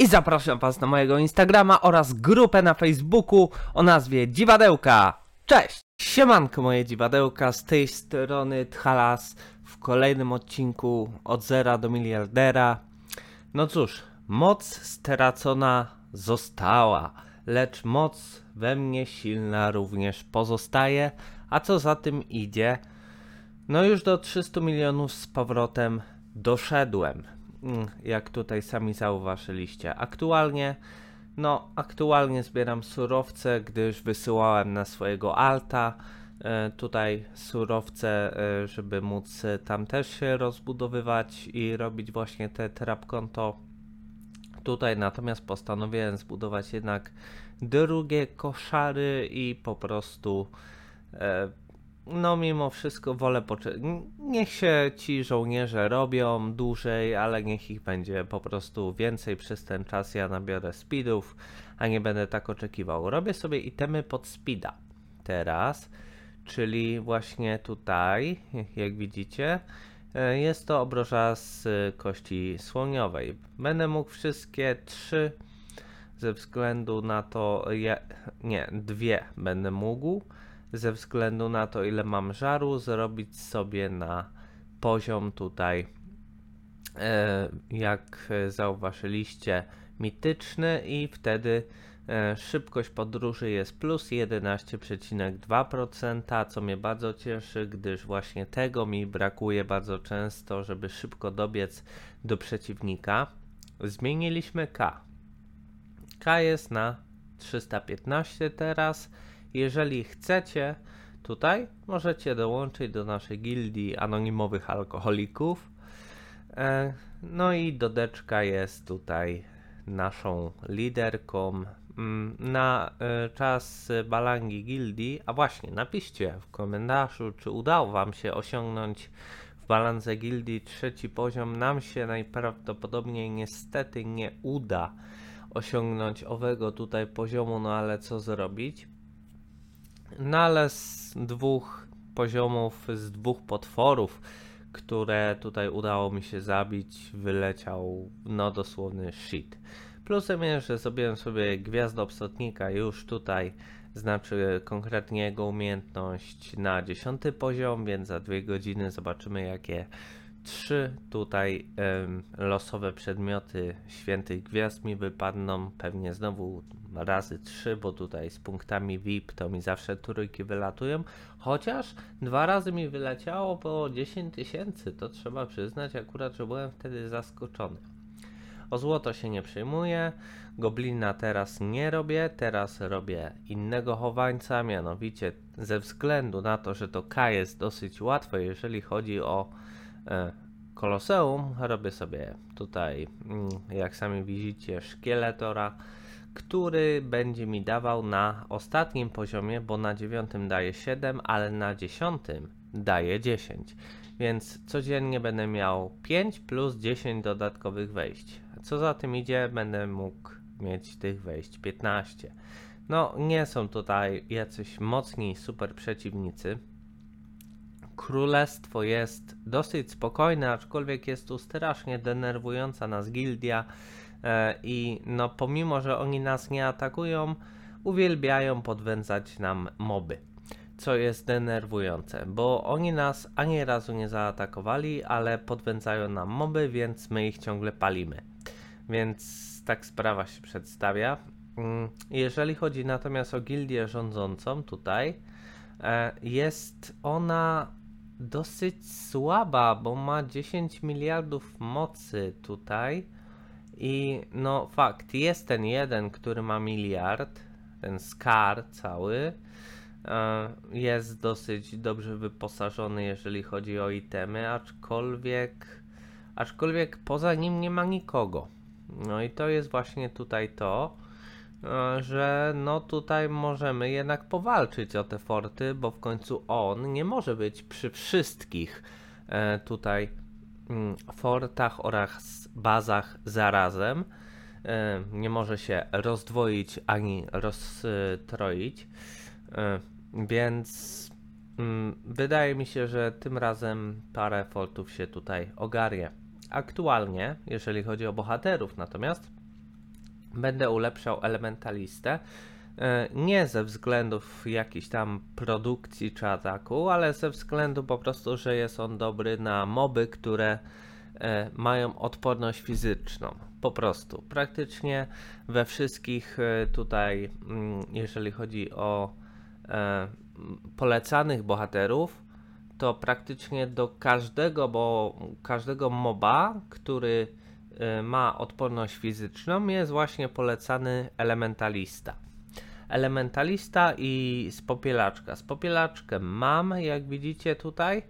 I zapraszam Was na mojego Instagrama oraz grupę na Facebooku o nazwie Dziwadełka. Cześć! Siemanko moje dziwadełka, z tej strony Thalas w kolejnym odcinku od zera do miliardera. No cóż, moc stracona została, lecz moc we mnie silna również pozostaje, a co za tym idzie, no już do 300 milionów z powrotem doszedłem. Mm, jak tutaj sami zauważyliście. Aktualnie, no, aktualnie zbieram surowce, gdyż wysyłałem na swojego alta e, tutaj surowce, e, żeby móc e, tam też się rozbudowywać i robić właśnie te konto. tutaj. Natomiast postanowiłem zbudować jednak drugie koszary i po prostu no mimo wszystko wolę poczekać. Niech się ci żołnierze robią dłużej, ale niech ich będzie po prostu więcej przez ten czas. Ja nabiorę speedów, a nie będę tak oczekiwał. Robię sobie itemy pod speeda teraz, czyli właśnie tutaj, jak widzicie, e, jest to obroża z kości słoniowej. Będę mógł wszystkie trzy ze względu na to, ja, nie, dwie będę mógł ze względu na to, ile mam żaru, zrobić sobie na poziom tutaj, e, jak zauważyliście, mityczny i wtedy e, szybkość podróży jest plus 11,2%, co mnie bardzo cieszy, gdyż właśnie tego mi brakuje bardzo często, żeby szybko dobiec do przeciwnika. Zmieniliśmy K. K jest na 315 teraz jeżeli chcecie, tutaj możecie dołączyć do naszej gildii anonimowych alkoholików. E, no i Dodeczka jest tutaj naszą liderką mm, na e, czas balangi gildii. A właśnie, napiszcie w komentarzu, czy udało Wam się osiągnąć w balance gildii trzeci poziom. Nam się najprawdopodobniej niestety nie uda osiągnąć owego tutaj poziomu, no ale co zrobić? Nalez dwóch poziomów z dwóch potworów, które tutaj udało mi się zabić, wyleciał no dosłowny shit. Plusem jest, że zrobiłem sobie gwiazdę obsotnika już tutaj, znaczy konkretnie jego umiejętność na dziesiąty poziom, więc za dwie godziny zobaczymy jakie trzy tutaj losowe przedmioty świętych gwiazd mi wypadną pewnie znowu razy trzy, bo tutaj z punktami VIP to mi zawsze trójki wylatują. Chociaż dwa razy mi wyleciało po 10 tysięcy, to trzeba przyznać akurat, że byłem wtedy zaskoczony. O złoto się nie przejmuję, goblina teraz nie robię, teraz robię innego chowańca, mianowicie ze względu na to, że to K jest dosyć łatwe, jeżeli chodzi o E, koloseum robię sobie tutaj, mm, jak sami widzicie, szkieletora, który będzie mi dawał na ostatnim poziomie, bo na dziewiątym daje 7, ale na dziesiątym daje 10. Więc codziennie będę miał 5 plus 10 dodatkowych wejść. Co za tym idzie, będę mógł mieć tych wejść 15. No, nie są tutaj jacyś mocni super przeciwnicy królestwo jest dosyć spokojne, aczkolwiek jest tu strasznie denerwująca nas gildia e, i no pomimo, że oni nas nie atakują, uwielbiają podwędzać nam moby. Co jest denerwujące, bo oni nas ani razu nie zaatakowali, ale podwędzają nam moby, więc my ich ciągle palimy. Więc tak sprawa się przedstawia. Mm, jeżeli chodzi natomiast o gildię rządzącą tutaj, e, jest ona dosyć słaba, bo ma 10 miliardów mocy tutaj. I no fakt, jest ten jeden, który ma miliard, ten Scar cały. E, jest dosyć dobrze wyposażony, jeżeli chodzi o itemy, aczkolwiek, aczkolwiek poza nim nie ma nikogo. No i to jest właśnie tutaj to. E, że no tutaj możemy jednak powalczyć o te forty, bo w końcu on nie może być przy wszystkich e, tutaj mm, fortach oraz bazach zarazem. E, nie może się rozdwoić ani roztroić, więc mm, wydaje mi się, że tym razem parę fortów się tutaj ogarnie. Aktualnie, jeżeli chodzi o bohaterów, natomiast będę ulepszał elementalistę. E, nie ze względów jakiejś tam produkcji czy ataku, ale ze względu po prostu, że jest on dobry na moby, które e, mają odporność fizyczną. Po prostu. Praktycznie we wszystkich e, tutaj, mm, jeżeli chodzi o polecanych bohaterów, to praktycznie do każdego, bo każdego moba, który Y, ma odporność fizyczną, jest właśnie polecany elementalista. Elementalista i spopielaczka. Spopielaczkę mam, jak widzicie tutaj,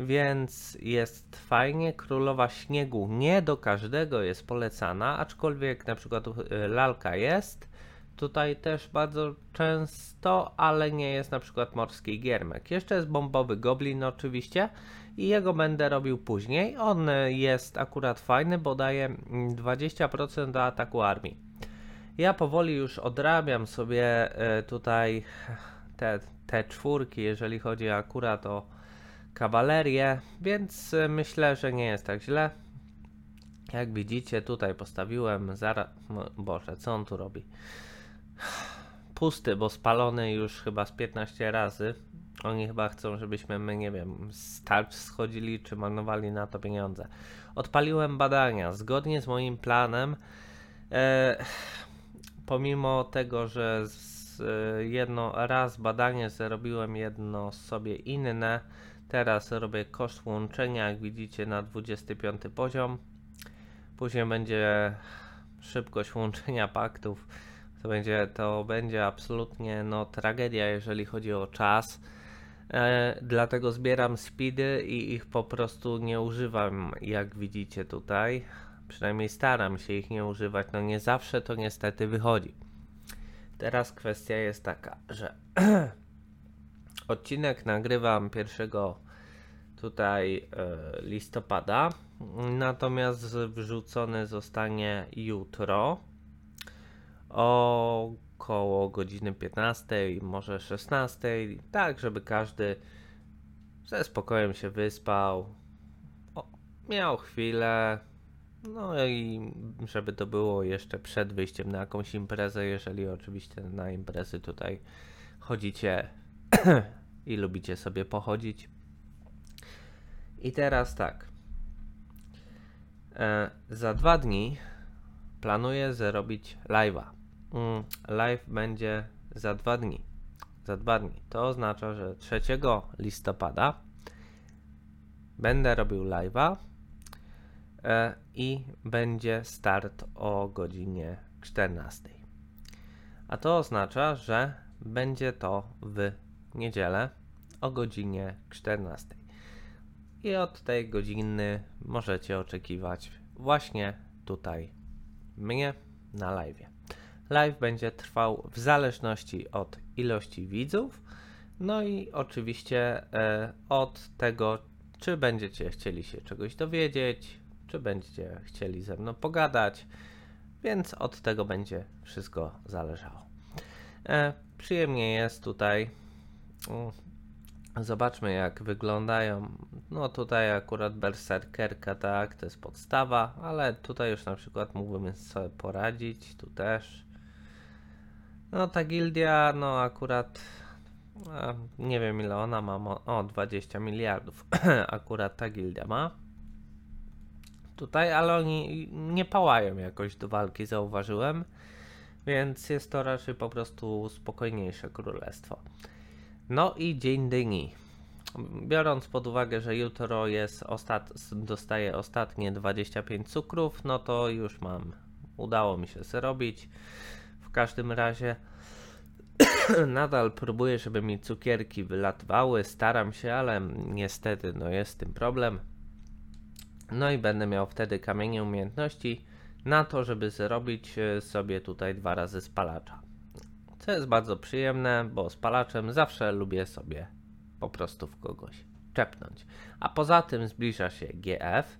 więc jest fajnie. Królowa śniegu nie do każdego jest polecana, aczkolwiek na przykład y, lalka jest tutaj też bardzo często, ale nie jest na przykład morski giermek. Jeszcze jest bombowy goblin oczywiście i jego będę robił później. On jest akurat fajny, bo daje 20% do ataku armii. Ja powoli już odrabiam sobie e, tutaj te, te czwórki, jeżeli chodzi akurat o kawalerię, więc e, myślę, że nie jest tak źle. Jak widzicie, tutaj postawiłem zaraz. Boże, co on tu robi? pusty, bo spalony już chyba z 15 razy. Oni chyba chcą, żebyśmy my, nie wiem, starć schodzili czy marnowali na to pieniądze. Odpaliłem badania. Zgodnie z moim planem, e, pomimo tego, że z, e, jedno raz badanie zrobiłem jedno sobie inne, teraz robię koszt łączenia, jak widzicie, na 25 poziom. Później będzie szybkość łączenia paktów to będzie, to będzie absolutnie no, tragedia, jeżeli chodzi o czas. E, dlatego zbieram speedy i ich po prostu nie używam, jak widzicie tutaj. Przynajmniej staram się ich nie używać. No nie zawsze to niestety wychodzi. Teraz kwestia jest taka, że odcinek nagrywam 1 tutaj e, listopada, natomiast wrzucony zostanie jutro około godziny 15, może 16, tak żeby każdy ze spokojem się wyspał, o, miał chwilę, no i żeby to było jeszcze przed wyjściem na jakąś imprezę, jeżeli oczywiście na imprezy tutaj chodzicie i lubicie sobie pochodzić. I teraz tak. E, za dwa dni planuję zrobić live'a. Mm. live będzie za dwa dni. Za dwa dni. To oznacza, że 3 listopada będę robił live'a e, i będzie start o godzinie 14. A to oznacza, że będzie to w niedzielę o godzinie 14. I od tej godziny możecie oczekiwać właśnie tutaj mnie na live. Live będzie trwał w zależności od ilości widzów, no i oczywiście e, od tego, czy będziecie chcieli się czegoś dowiedzieć, czy będziecie chcieli ze mną pogadać, więc od tego będzie wszystko zależało. E, przyjemnie jest tutaj. Mm, zobaczmy, jak wyglądają. No tutaj akurat berserkerka, tak, to jest podstawa, ale tutaj już na przykład mógłbym sobie poradzić, tu też. No ta gildia, no akurat e, nie wiem ile ona ma, o 20 miliardów akurat ta gildia ma. Tutaj, ale oni nie pałają jakoś do walki, zauważyłem, więc jest to raczej po prostu spokojniejsze królestwo. No i dzień dyni. Biorąc pod uwagę, że jutro jest ostat... dostaję ostatnie 25 cukrów, no to już mam. Udało mi się zrobić każdym razie nadal próbuję, żeby mi cukierki wylatwały. staram się, ale niestety no jest z tym problem. No i będę miał wtedy kamienie umiejętności na to, żeby zrobić e, sobie tutaj dwa razy spalacza. Co jest bardzo przyjemne, bo spalaczem zawsze lubię sobie po prostu w kogoś czepnąć. A poza tym zbliża się GF,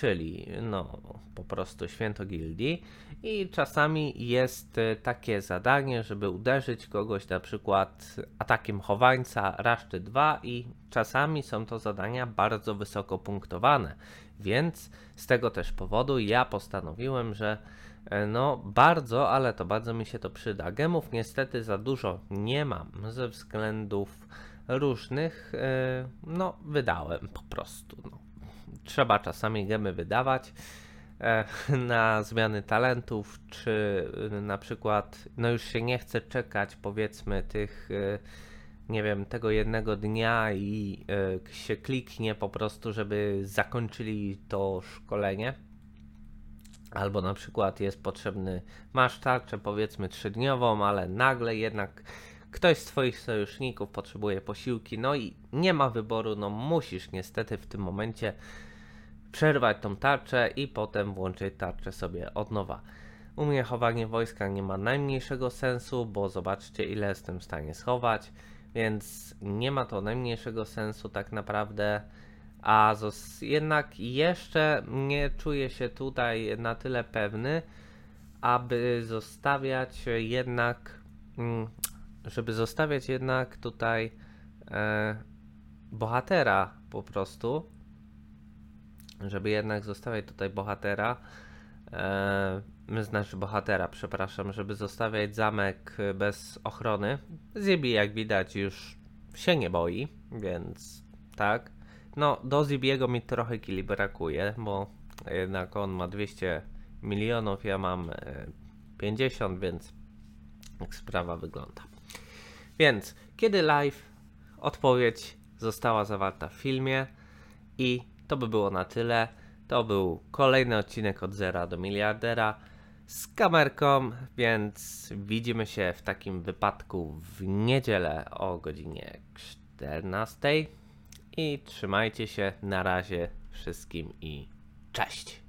czyli no, po prostu święto gildii. I czasami jest e, takie zadanie, żeby uderzyć kogoś na przykład atakiem chowańca raszty 2 i czasami są to zadania bardzo wysoko punktowane. Więc z tego też powodu ja postanowiłem, że e, no bardzo, ale to bardzo mi się to przyda. Gemów niestety za dużo nie mam ze względów różnych, e, no wydałem po prostu. No trzeba czasami gemy wydawać e, na zmiany talentów, czy na przykład, no już się nie chce czekać, powiedzmy, tych, e, nie wiem, tego jednego dnia i e, się kliknie po prostu, żeby zakończyli to szkolenie. Albo na przykład jest potrzebny, masz tarczę powiedzmy trzydniową, ale nagle jednak Ktoś z Twoich sojuszników potrzebuje posiłki, no i nie ma wyboru, no musisz niestety w tym momencie przerwać tą tarczę i potem włączyć tarczę sobie od nowa. U mnie chowanie wojska nie ma najmniejszego sensu, bo zobaczcie ile jestem w stanie schować, więc nie ma to najmniejszego sensu tak naprawdę. A jednak jeszcze nie czuję się tutaj na tyle pewny, aby zostawiać jednak mm, żeby zostawiać jednak tutaj e, bohatera po prostu, żeby jednak zostawiać tutaj bohatera, e, znaczy bohatera, przepraszam, żeby zostawiać zamek bez ochrony. Zibi jak widać już się nie boi, więc tak. No, do Zibiego mi trochę kili brakuje, bo jednak on ma 200 milionów, ja mam 50, e, więc jak sprawa wygląda. Więc kiedy live? Odpowiedź została zawarta w filmie i to by było na tyle. To był kolejny odcinek od zera do miliardera z kamerką, więc widzimy się w takim wypadku w niedzielę o godzinie 14. I trzymajcie się na razie wszystkim i cześć!